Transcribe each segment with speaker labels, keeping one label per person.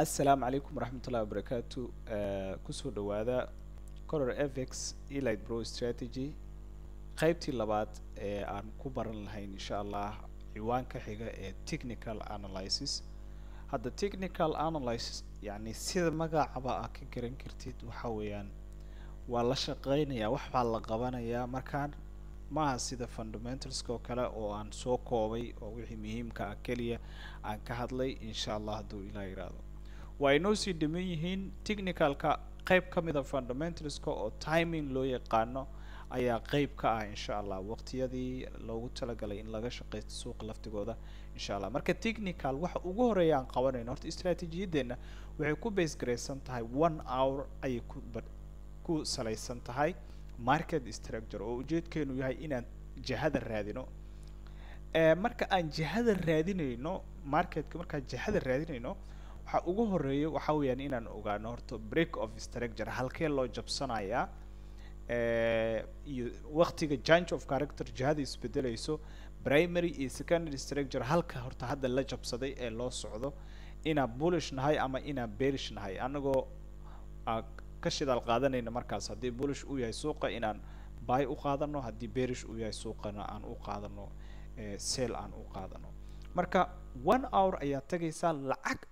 Speaker 1: asalaamu calaykum waraxmatullahi wabarakaatu eh, kusoo dhawaada color fx elite pro strategy qaybtii labaad ee aan ku baran lahayn insha allah ciwaanka xiga ee technical analysis hadda technical analysis yani sida magacaba aad ka garan kartid waxa weeyaan waa la shaqeynayaa waxbaa la qabanayaa markaan maaha sida fundamentalska oo kale oo aan soo koobay oo wixii muhiimka ah keliya aan ka hadlay insha allah hadduu ilaa yidhaahdo waa inoo sii dhaman yihiin technicalka qayb ka mida fundamentalska oo timing loo yaqaano ayaa qeyb ka ah insha allah waqtiyadii loogu talagalay in laga shaqeysto suuqa laftigooda insha allah marka technical waxa ugu horeeya aan qabanayno horta istraatiijiyadeenna waxay ku base garaysan tahay one hour ayay ku ku salaysan tahay market structure oo ujeedkeenu yahay inaan jihada raadino marka aan jihada raadinayno marketka markaan jihada raadinayno waxa ugu horeeya waxa weeyaan inaan ogaano horta break of structure halkee loo jabsanayaa eh, iyo waktiga change of character jihada isbedelayso primary iyo secondary structure halka horta hadda la jabsaday ee loo socdo inaa bullish nahay ama inaa beerish nahay anagoo ah, ka shidaal qaadanayna markaas haddii bullish uu yahay suuqa inaan bay u qaadano haddii beerish uu yahay suuqana aan u qaadano eh, seel aan u qaadano marka one hour ayaad tagaysaa lacag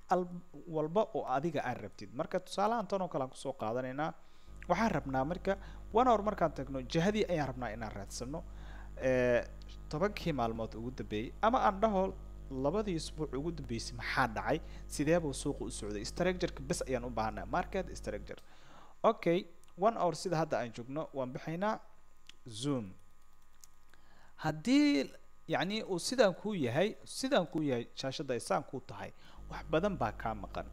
Speaker 1: walba oo adiga aad rabtid marka tusaalahan tanoo kale aan kusoo qaadanaynaa waxaan rabnaa marka one hour markaan tagno jahadii ayaan rabnaa inaan raadsano tobankii maalmood ugu dambeeyey ama aan dhaho labadii isbuuc ugu dambeysay maxaa dhacay sideebuu suuqu u socday stragerka bes ayaan u baahnaa market strager okay one hour sida hadda aan joogno waan bixaynaa zoom haddii yacni uu sidaan kuu yahay sidaan kuu yahay shaashadda isaan kuu tahay wax badan baa kaa maqan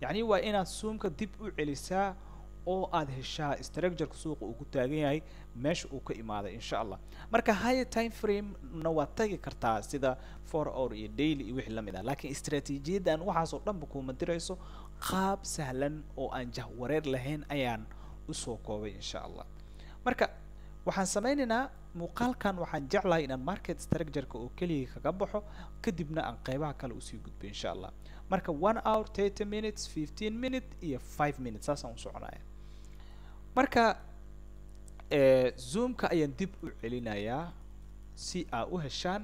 Speaker 1: yacnii waa inaad suumka dib u celisaa oo aad heshaa structureka suuqa uu ku taagan yahay meesha uu ka imaaday insha allah marka higher time frame-na waad tagi kartaa sida four hour iyo daily iyo wixii lamid mid ah laakiin istaraatiijiyaddan waxaasoo dhanba kuuma dirayso qaab sahlan oo aan jahwareer lahayn ayaan usoo koobay insha allah marka waxaan samaynaynaa muuqaalkan waxaan jeclahay inaan market structureka oo keliya kaga baxo kadibna aan qeybaha kale usii gudbo insha allah marka one hour thirty minutes fifteen minute iyo five minutes saasaan u soconaya marka eh, zoomka ayaan dib u celinayaa si aa u heshaan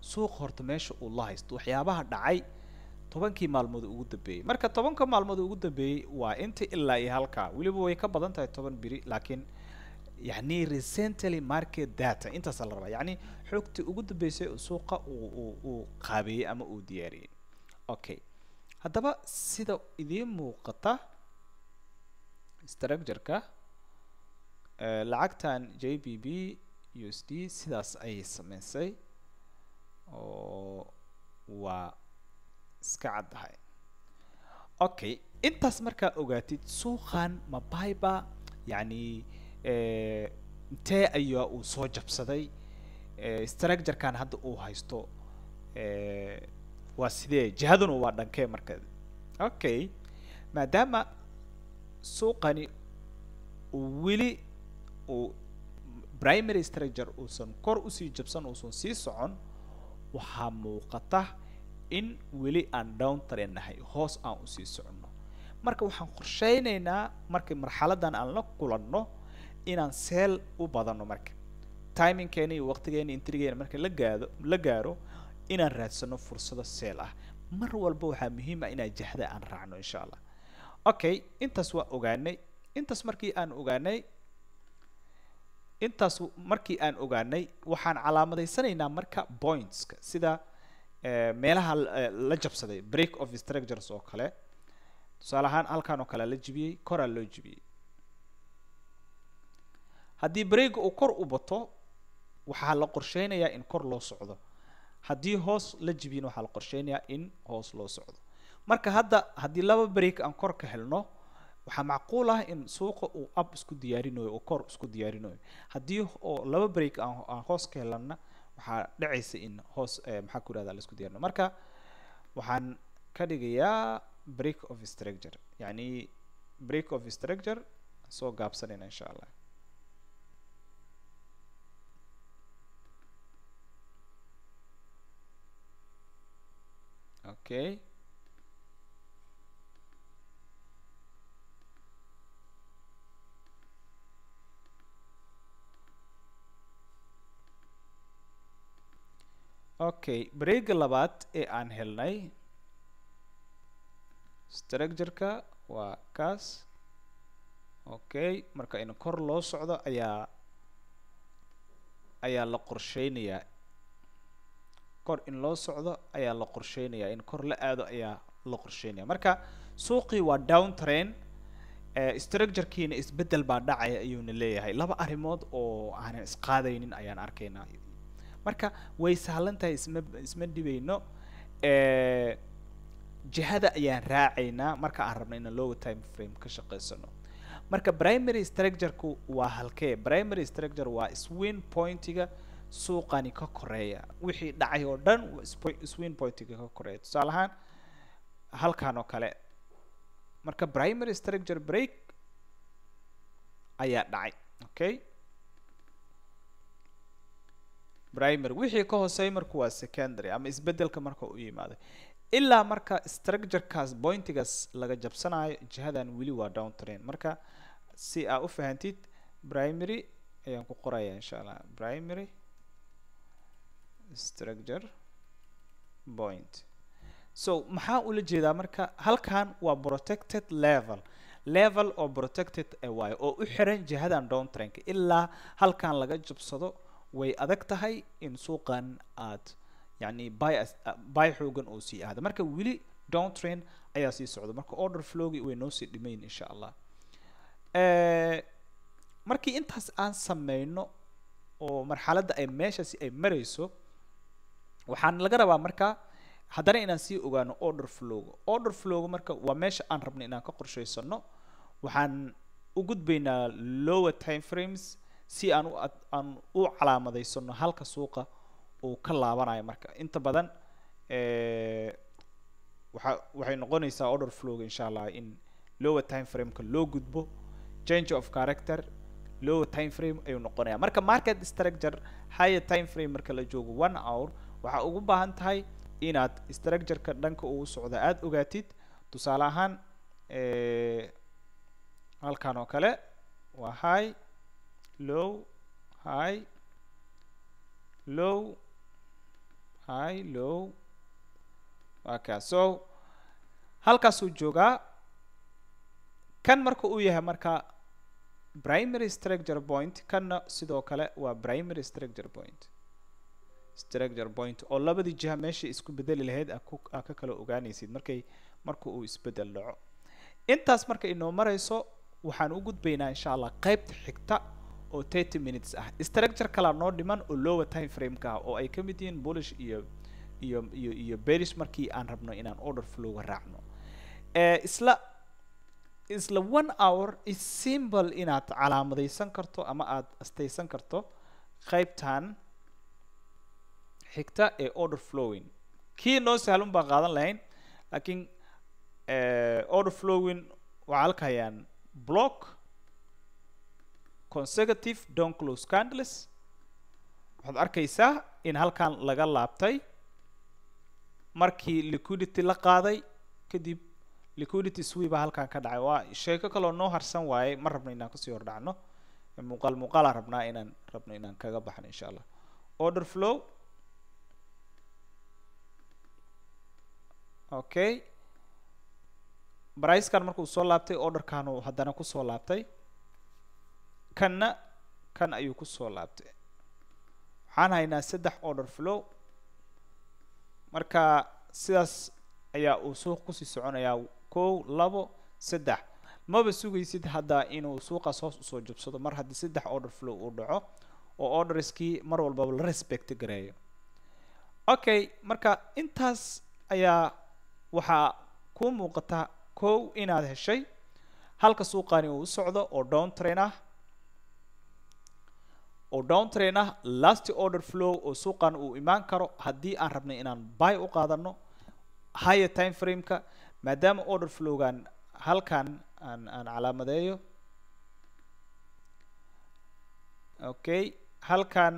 Speaker 1: suuq horta meesha uu la haysto waxyaabaha dhacay tobankii maalmood ugu dambeeyey marka tobanka maalmood ugu dambeeyey waa inta ilaa iyo halkaa weliba way ka badan tahay toban biri laakiin yani recently market data intaasaa la rabaa yani xoogtii ugu dambeysay suuqa uu qaabeeyey ama uu diyaariyey okay haddaba sida idiin muuqata structureka lacagtan j b b u s d sidaas ayay sameysay oo waa iska caddahay okay intaas markaa ogaatid suuqan ma mabaiba yacnii intee ayaa uu soo jabsaday structurekan hadda uu haysto waa sidee jihaduna waa dhankee marka okay maadaama suuqani uu weli uu primary structure uusan kor usii jabsan uusan sii socon waxaa muuqata in weli aan down tren nahay hoos aan usii socno marka waxaan qorsheynaynaa markii marxaladan aan la kulanno inaan seel u badano marka timingkeena iyo waqtigeena intrigeena marka la gaado la gaaro inaan raadsano fursado seel ah mar walba waxaa muhiim ah inaan jahda aan raacno insha allah okay intaas waa ogaanay intaas markii aan ogaanay intaas markii aan ogaanay waxaan calaamadaysanaynaa marka pointska sida eh, meelaha eh, la jabsaday break of structures oo kale tusaale ahaan halkaan oo kale la jibiyey koraa loo jibiyey haddii bareega uu kor u bato waxaa la qorsheynayaa in kor loo socdo haddii hoos la jibin waxaa la qorsheynayaa in hoos loo socdo marka hadda haddii laba bareeg aan kor ka helno waxaa macquul ah in suuqa uu ab isku diyaarinayo uu kor isku diyaarinayo haddii oo laba bareeg aan hoos ka helanna waxaa dhacaysa in hoos eh, maxaa ku yihahda laisku diyarinayo marka waxaan ka dhigayaa break of structure yacni break of structure soo gaabsanayna insha allah ok okay brega labaad ee aan helnay structureka waa kaas okay marka in kor loo socdo ayaa ayaa la qorsheynayaa kor in loo socdo ayaa la qorsheynaya in kor la aado ayaa la qorsheynaya marka suuqii waa down train eh, structurekiina isbeddel baa dhacaya ayuuna leeyahay laba arrimood oo aanan isqaadaynin ayaan arkaynaa marka way sahlan tahay isma isma dhibayno eh, jihada ayaan raacaynaa marka aan rabno inaan looga time frame ka shaqaysano marka primary structureku waa halkee primary structure waa swin pointiga suuqani ka koreeya wixii dhacay oo dhan swin pointiga ka koreeya tusaale ahaan halkan oo kale marka primary structure break ayaa dhacay okay primary wixii ka hooseey marku waa secondary ama isbedelka marka u yimaaday ilaa marka structurekaas bointigaas laga jabsanayo jihadan weli waa down train marka si aa u fahantid primary ayaan ku qoraya insha allah primary structure point so maxaa ula jeedaa marka halkan waa protected level level oo protected e waayo oo u xiran jihadan down trank ilaa halkan laga jabsado way adag tahay in suuqan aad yacni by ah, by xoogan oo sii aada marka weli downtrain ayaa sii socda marka order flowgi way noo sii dhimayn insha allah markii intaas aan sameyno oo marxaladda ay meeshaasi ay marayso waxaan laga rabaa marka haddana inaan sii ogaano order flowga order flowga marka waa meesha aan rabno inaan ka qorshaysano waxaan u gudbaynaa lower time frames si aan aan u calaamadaysano halka suuqa uu ka laabanayo marka inta badan waxa waxay noqonaysaa order flowga insha allah in lower time frameka loo gudbo change of character lower time frame ayuu noqonayaa marka market structure higher time frame marka la joogo one hour waxaa ugu baahan tahay inaad structureka dhanka uu socda aada ogaatid tusaale ahaan halkan oo kale waa high low high low high low waa so halkaasuu joogaa kan marka uu yahay marka primary structure point kanna sidoo kale waa primary structure point structure point oo labadii jiha meesha isku bedeli lahayd aa ka kala ogaanaysid markay marka uu isbedel dhaco intaas marka inoo marayso waxaan u gudbaynaa insha allah qaybta xigta oo thirty minutes ah structure kalaa noo dhiman oo lower time frameka ah oo ay ka mid yihiin bullish iyo iyo iyo iyo berish markii aan rabno inaan order flowga raacno isla isla one hour is simple inaad calaamadaysan karto ama aada astaysan karto qaybtan xigta ee order flowing kii noo sahlan baan qaadan lahayn laakiin eh, orderflowing waxaa la block consecutive don close candles waxaad arkaysaa in halkan laga laabtay markii liquidity la qaaday kadib liquidity swee baa halkan ka dhacay waa sheeko kaloo noo harsan waaye ma rabno inaan kasii hordhacno muuqaal muuqaalaan rabnaa inaan rabno inaan kaga baxno insha allah order flow okay bricekan markuu soo laabtay orderkan uu haddana kusoo laabtay kanna kan ayuu kusoo laabtay waxaan haynaa saddex order flow marka sidaas ayaa uu suuq kusii soconayaa kow labo saddex maba sugaysid hadda inuu suuqaas hoos usoo jabsado mar haddii saddex order flow uu dhaco oo orderskii mar walbaba la respect gareeyo okay marka intaas ayaa waxaa ku muuqata kow inaad heshay halka suuqani uu socdo oo down train ah oo down train ah last order flow oo suuqan uu imaan karo haddii aan rabnay inaan buy u qaadano higher time frameka maadaama order flowgan halkan aan aan calaamadeeyo okay halkan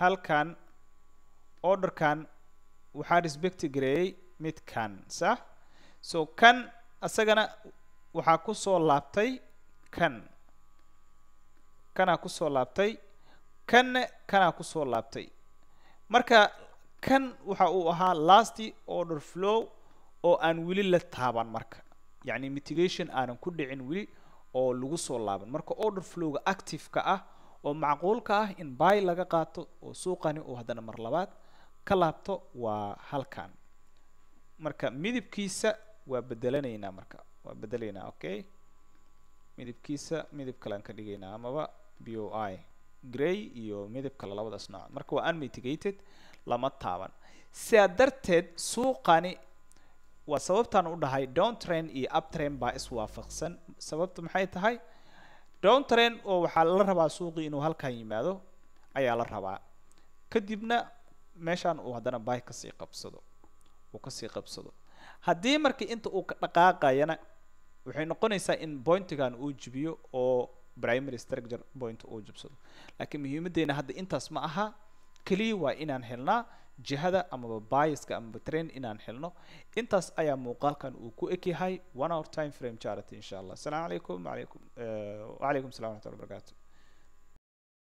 Speaker 1: halkan orderkan waxaa respecti gareeyey mid kan sa so kan isagana waxaa kusoo laabtay kan kanaa kusoo laabtay kanna kanaa kusoo laabtay marka kan waxa uu ahaa last order flow oo aan weli la taaban marka yacni mitigation aanan ku dhicin weli oo lagu soo laaban marka order flowga active-ka ah oo macquulka ah in bay laga qaato oo suuqani oo haddana mar labaad ka laabto waa halkan marka midibkiisa waa bedelaneynaa marka waa bedelaynaa okay midibkiisa midib kalean ka dhigaynaa amaba b o i grey iyo midib kale labadaas nooc marka waa unmitigated lama taaban sidaa darteed suuqani waa sababtaan u dhahay down train iyo up uptrain baa iswaafaqsan sababta maxay tahay down train oo waxaa la rabaa suuqii inuu halkan yimaado ayaa la rabaa kadibna meeshaan uu haddana bay kasii qabsado uu kasii qabsado haddii markii inta uu ka dhaqaaqayana waxay noqonaysaa in pointigan uu jibiyo oo primary structure point uu jibsado laakiin muhiimaddeena hadda intaas ma aha keliya waa inaan helnaa jihada amaba biaska amaba train inaan helno intaas ayaa muuqaalkan uu ku egyahay one hour time frame charity insha allah asalaamu calaykum alaykum wcalaykum salam waxat lla